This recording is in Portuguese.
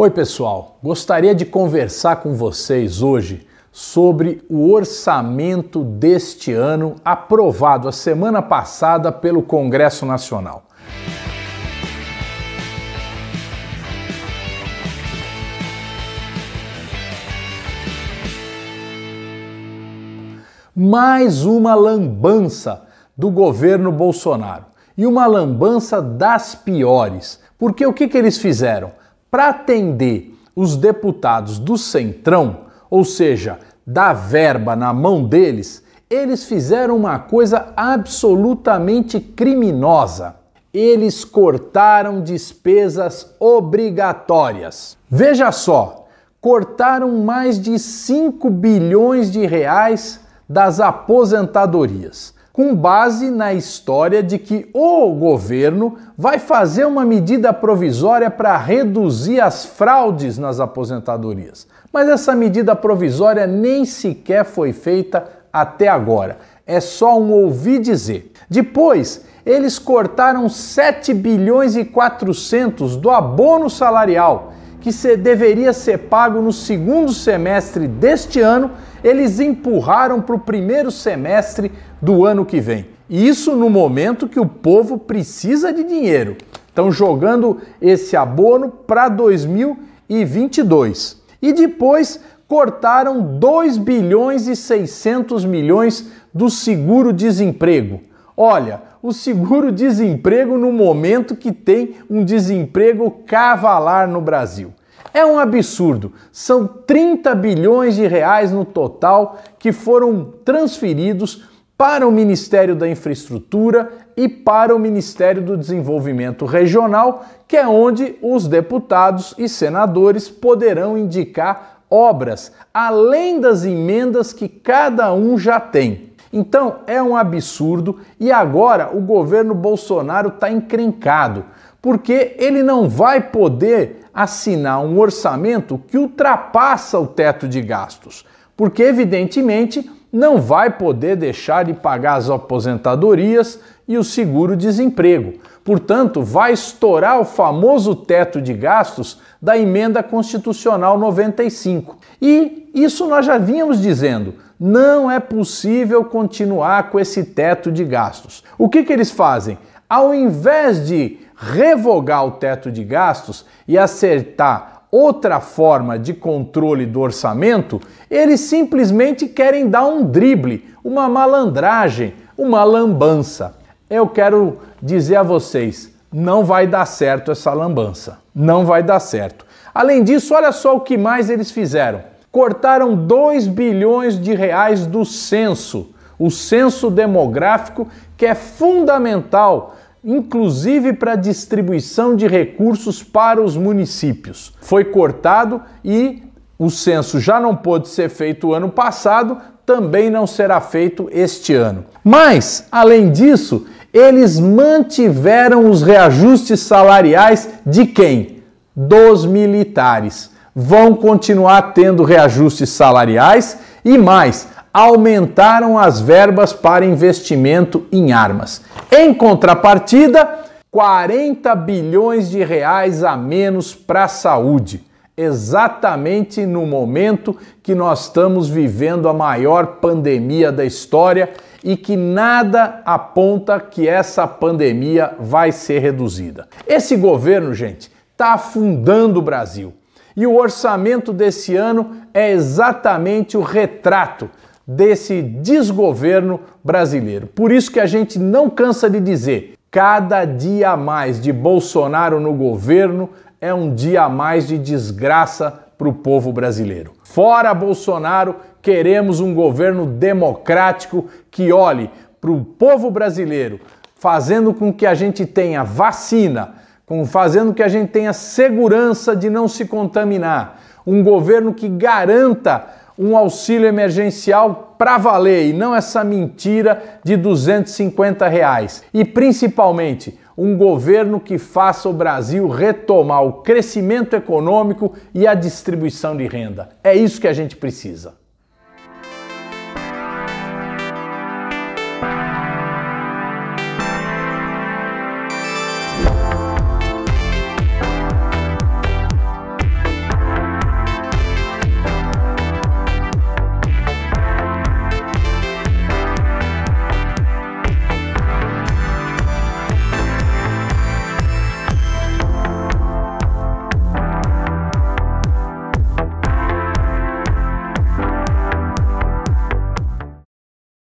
Oi, pessoal. Gostaria de conversar com vocês hoje sobre o orçamento deste ano aprovado a semana passada pelo Congresso Nacional. Mais uma lambança do governo Bolsonaro e uma lambança das piores, porque o que, que eles fizeram? Para atender os deputados do Centrão, ou seja, da verba na mão deles, eles fizeram uma coisa absolutamente criminosa. Eles cortaram despesas obrigatórias. Veja só, cortaram mais de 5 bilhões de reais das aposentadorias com base na história de que o governo vai fazer uma medida provisória para reduzir as fraudes nas aposentadorias. Mas essa medida provisória nem sequer foi feita até agora. É só um ouvir dizer. Depois, eles cortaram 7 bilhões e 400 do abono salarial, que deveria ser pago no segundo semestre deste ano eles empurraram para o primeiro semestre do ano que vem. Isso no momento que o povo precisa de dinheiro. Estão jogando esse abono para 2022. E depois cortaram 2 bilhões e 600 milhões do seguro-desemprego. Olha, o seguro-desemprego no momento que tem um desemprego cavalar no Brasil. É um absurdo. São 30 bilhões de reais no total que foram transferidos para o Ministério da Infraestrutura e para o Ministério do Desenvolvimento Regional, que é onde os deputados e senadores poderão indicar obras, além das emendas que cada um já tem. Então é um absurdo e agora o governo Bolsonaro está encrencado porque ele não vai poder assinar um orçamento que ultrapassa o teto de gastos, porque evidentemente não vai poder deixar de pagar as aposentadorias e o seguro-desemprego. Portanto, vai estourar o famoso teto de gastos da emenda constitucional 95. E isso nós já vínhamos dizendo, não é possível continuar com esse teto de gastos. O que, que eles fazem? ao invés de revogar o teto de gastos e acertar outra forma de controle do orçamento, eles simplesmente querem dar um drible, uma malandragem, uma lambança. Eu quero dizer a vocês, não vai dar certo essa lambança. Não vai dar certo. Além disso, olha só o que mais eles fizeram. Cortaram 2 bilhões de reais do censo o censo demográfico, que é fundamental inclusive para a distribuição de recursos para os municípios. Foi cortado e o censo já não pôde ser feito o ano passado, também não será feito este ano. Mas, além disso, eles mantiveram os reajustes salariais de quem? Dos militares. Vão continuar tendo reajustes salariais e mais, aumentaram as verbas para investimento em armas. Em contrapartida, 40 bilhões de reais a menos para a saúde, exatamente no momento que nós estamos vivendo a maior pandemia da história e que nada aponta que essa pandemia vai ser reduzida. Esse governo, gente, está afundando o Brasil. E o orçamento desse ano é exatamente o retrato desse desgoverno brasileiro. Por isso que a gente não cansa de dizer, cada dia a mais de Bolsonaro no governo é um dia a mais de desgraça para o povo brasileiro. Fora Bolsonaro, queremos um governo democrático que olhe para o povo brasileiro, fazendo com que a gente tenha vacina, com, fazendo que a gente tenha segurança de não se contaminar, um governo que garanta um auxílio emergencial para valer e não essa mentira de 250 reais. E principalmente, um governo que faça o Brasil retomar o crescimento econômico e a distribuição de renda. É isso que a gente precisa.